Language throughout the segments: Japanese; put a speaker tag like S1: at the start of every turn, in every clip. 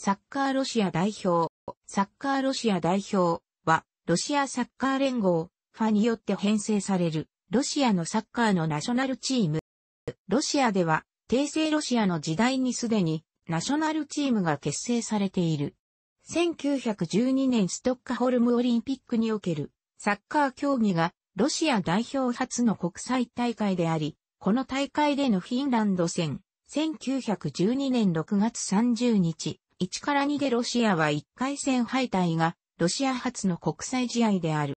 S1: サッカーロシア代表、サッカーロシア代表は、ロシアサッカー連合、ファによって編成される、ロシアのサッカーのナショナルチーム。ロシアでは、帝政ロシアの時代にすでに、ナショナルチームが結成されている。1912年ストックホルムオリンピックにおける、サッカー競技が、ロシア代表初の国際大会であり、この大会でのフィンランド戦、1912年6月30日、1から2でロシアは1回戦敗退が、ロシア初の国際試合である。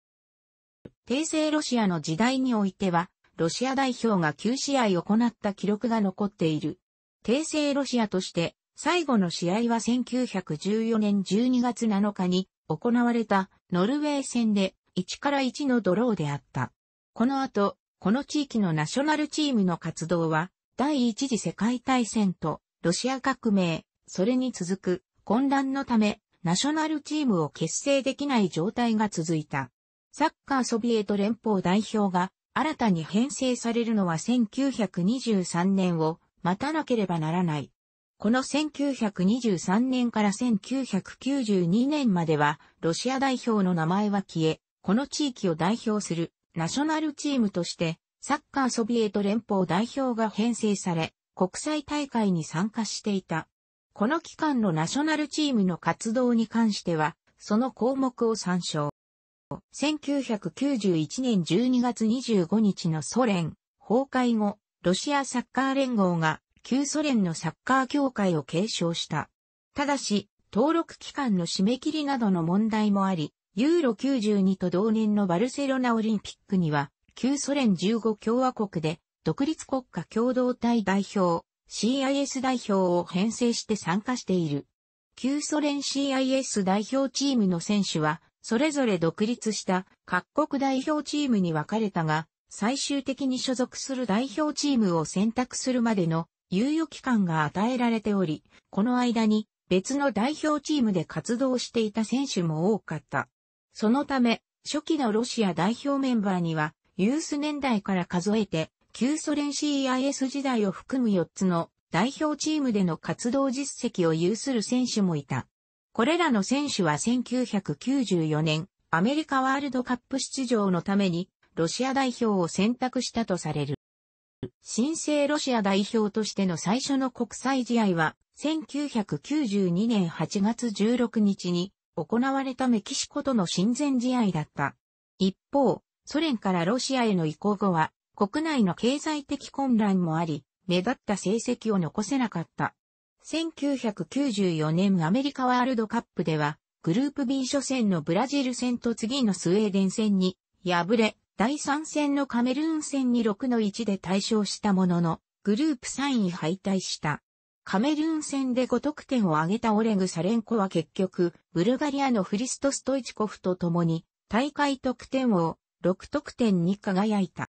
S1: 帝政ロシアの時代においては、ロシア代表が9試合行った記録が残っている。帝政ロシアとして、最後の試合は1914年12月7日に行われたノルウェー戦で1から1のドローであった。この後、この地域のナショナルチームの活動は、第一次世界大戦とロシア革命、それに続く混乱のため、ナショナルチームを結成できない状態が続いた。サッカーソビエト連邦代表が新たに編成されるのは1923年を待たなければならない。この1923年から1992年までは、ロシア代表の名前は消え、この地域を代表するナショナルチームとして、サッカーソビエト連邦代表が編成され、国際大会に参加していた。この期間のナショナルチームの活動に関しては、その項目を参照。1991年12月25日のソ連崩壊後、ロシアサッカー連合が旧ソ連のサッカー協会を継承した。ただし、登録期間の締め切りなどの問題もあり、ユーロ92と同年のバルセロナオリンピックには、旧ソ連15共和国で独立国家共同体代表 CIS 代表を編成して参加している。旧ソ連 CIS 代表チームの選手は、それぞれ独立した各国代表チームに分かれたが、最終的に所属する代表チームを選択するまでの猶予期間が与えられており、この間に別の代表チームで活動していた選手も多かった。そのため、初期のロシア代表メンバーには、ユース年代から数えて旧ソ連 CIS 時代を含む4つの代表チームでの活動実績を有する選手もいた。これらの選手は1994年、アメリカワールドカップ出場のために、ロシア代表を選択したとされる。新生ロシア代表としての最初の国際試合は、1992年8月16日に行われたメキシコとの親善試合だった。一方、ソ連からロシアへの移行後は、国内の経済的混乱もあり、目立った成績を残せなかった。1994年アメリカワールドカップでは、グループ B 初戦のブラジル戦と次のスウェーデン戦に敗れ、第3戦のカメルーン戦に6の1で対勝したものの、グループ3位敗退した。カメルーン戦で5得点を挙げたオレグ・サレンコは結局、ブルガリアのフリスト・ストイチコフと共に、大会得点王、6得点に輝いた。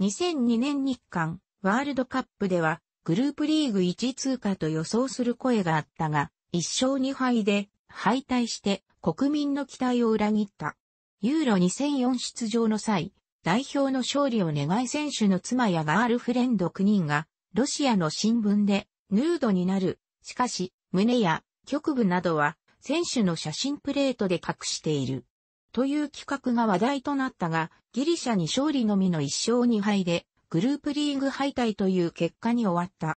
S1: 2002年日韓ワールドカップではグループリーグ1通過と予想する声があったが、1勝2敗で敗退して国民の期待を裏切った。ユーロ2004出場の際、代表の勝利を願い選手の妻やガールフレンド9人が、ロシアの新聞でヌードになる。しかし、胸や局部などは選手の写真プレートで隠している。という企画が話題となったが、ギリシャに勝利のみの1勝2敗で、グループリーグ敗退という結果に終わった。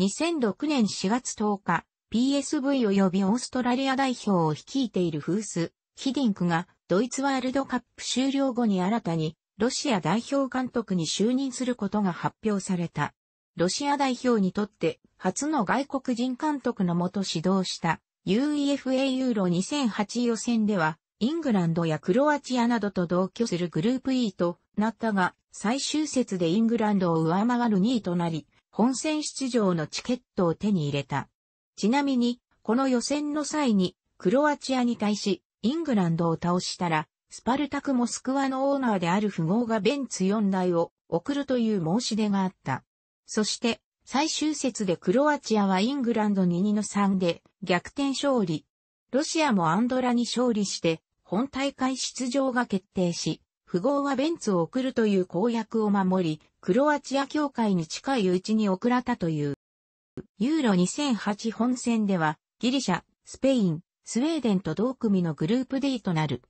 S1: 2006年4月10日、PSV 及びオーストラリア代表を率いているフース、ヒディンクが、ドイツワールドカップ終了後に新たに、ロシア代表監督に就任することが発表された。ロシア代表にとって、初の外国人監督のもと指導した、UEFA ユーロ2008予選では、イングランドやクロアチアなどと同居するグループ E となったが、最終節でイングランドを上回る2位となり、本戦出場のチケットを手に入れた。ちなみに、この予選の際に、クロアチアに対し、イングランドを倒したら、スパルタクモスクワのオーナーである富豪がベンツ4台を送るという申し出があった。そして、最終節でクロアチアはイングランドに2の3で逆転勝利。ロシアもアンドラに勝利して、本大会出場が決定し、富豪はベンツを送るという公約を守り、クロアチア協会に近いうちに送られたという。ユーロ2008本戦では、ギリシャ、スペイン、スウェーデンと同組のグループ D となる。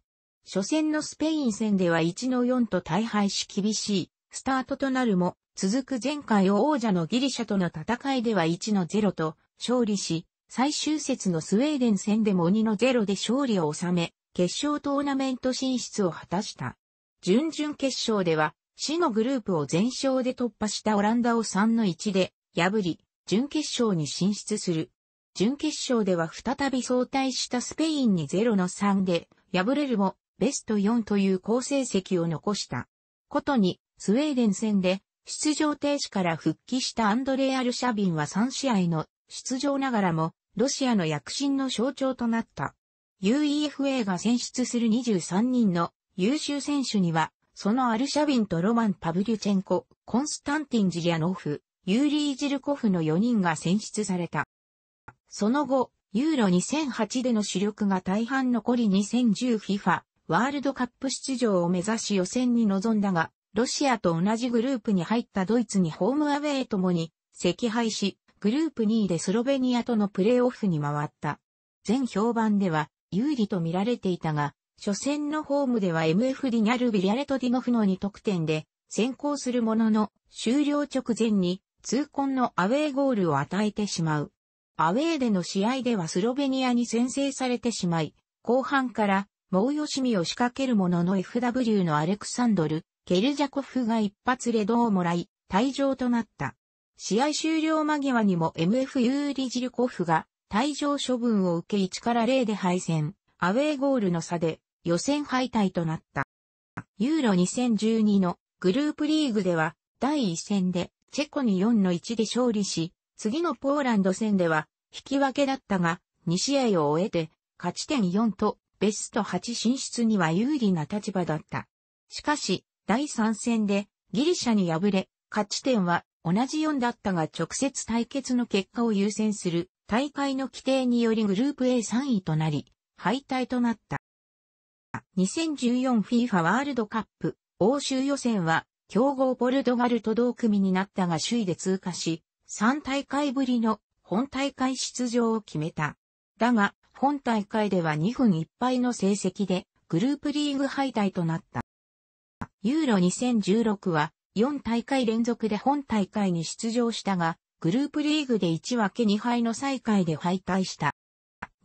S1: 初戦のスペイン戦では1の4と大敗し厳しいスタートとなるも、続く前回王者のギリシャとの戦いでは1の0と勝利し、最終節のスウェーデン戦でも2のゼロで勝利を収め、決勝トーナメント進出を果たした。準々決勝では、死のグループを全勝で突破したオランダを3の1で破り、準決勝に進出する。準決勝では再び相対したスペインに0の3で敗れるも、ベスト4という好成績を残した。ことに、スウェーデン戦で出場停止から復帰したアンドレア・ルシャビンは3試合の出場ながらも、ロシアの躍進の象徴となった。UEFA が選出する23人の優秀選手には、そのアルシャビンとロマン・パブリュチェンコ、コンスタンティン・ジリアノフ、ユーリー・ジルコフの4人が選出された。その後、ユーロ2008での主力が大半残り 2010FIFA ワールドカップ出場を目指し予選に臨んだが、ロシアと同じグループに入ったドイツにホームアウェイともに、赤敗し、グループ2位でスロベニアとのプレーオフに回った。全評判では有利と見られていたが、初戦のホームでは MF ディニャルビリアレトディノフの2得点で先行するものの終了直前に痛恨のアウェーゴールを与えてしまう。アウェーでの試合ではスロベニアに先制されてしまい、後半から猛しみを仕掛けるものの FW のアレクサンドル、ケルジャコフが一発レドをもらい、退場となった。試合終了間際にも MF ユーリ・ジルコフが退場処分を受け1から0で敗戦、アウェーゴールの差で予選敗退となった。ユーロ2012のグループリーグでは第1戦でチェコに4の1で勝利し、次のポーランド戦では引き分けだったが2試合を終えて勝ち点4とベスト8進出には有利な立場だった。しかし、第3戦でギリシャに敗れ、勝ち点は同じ4だったが直接対決の結果を優先する大会の規定によりグループ A3 位となり、敗退となった。2014FIFA ワールドカップ欧州予選は強豪ポルトガルと同組になったが首位で通過し、3大会ぶりの本大会出場を決めた。だが、本大会では2分1敗の成績でグループリーグ敗退となった。ユーロ2016は4大会連続で本大会に出場したが、グループリーグで1分け2敗の最下位で敗退した。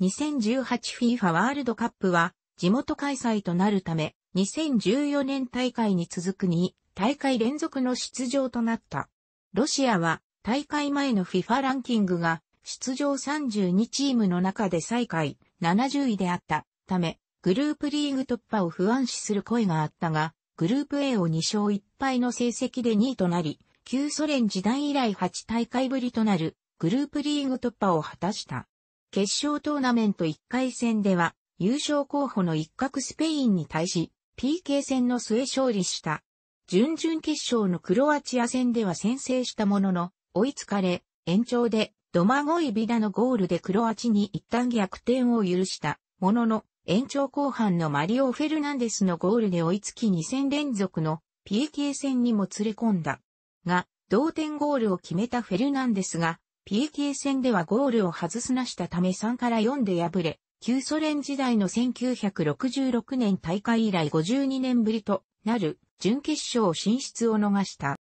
S1: 2018FIFA ワールドカップは地元開催となるため、2014年大会に続く2大会連続の出場となった。ロシアは大会前の FIFA ランキングが出場32チームの中で最下位70位であったため、グループリーグ突破を不安視する声があったが、グループ A を2勝1敗の成績で2位となり、旧ソ連時代以来8大会ぶりとなるグループリーグ突破を果たした。決勝トーナメント1回戦では、優勝候補の一角スペインに対し、PK 戦の末勝利した。準々決勝のクロアチア戦では先制したものの、追いつかれ、延長で、ドマゴイビダのゴールでクロアチに一旦逆転を許したものの、延長後半のマリオ・フェルナンデスのゴールで追いつき2戦連続の PK 戦にも連れ込んだ。が、同点ゴールを決めたフェルナンデスが、PK 戦ではゴールを外すなしたため3から4で敗れ、旧ソ連時代の1966年大会以来52年ぶりとなる準決勝進出を逃した。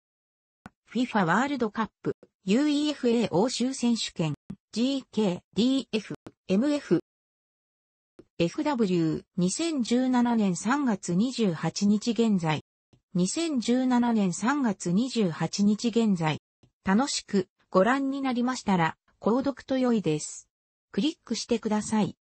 S1: FIFA ワールドカップ UEFA 欧州選手権 GKDF MF FW2017 年3月28日現在。2017年3月28日現在。楽しくご覧になりましたら、購読と良いです。クリックしてください。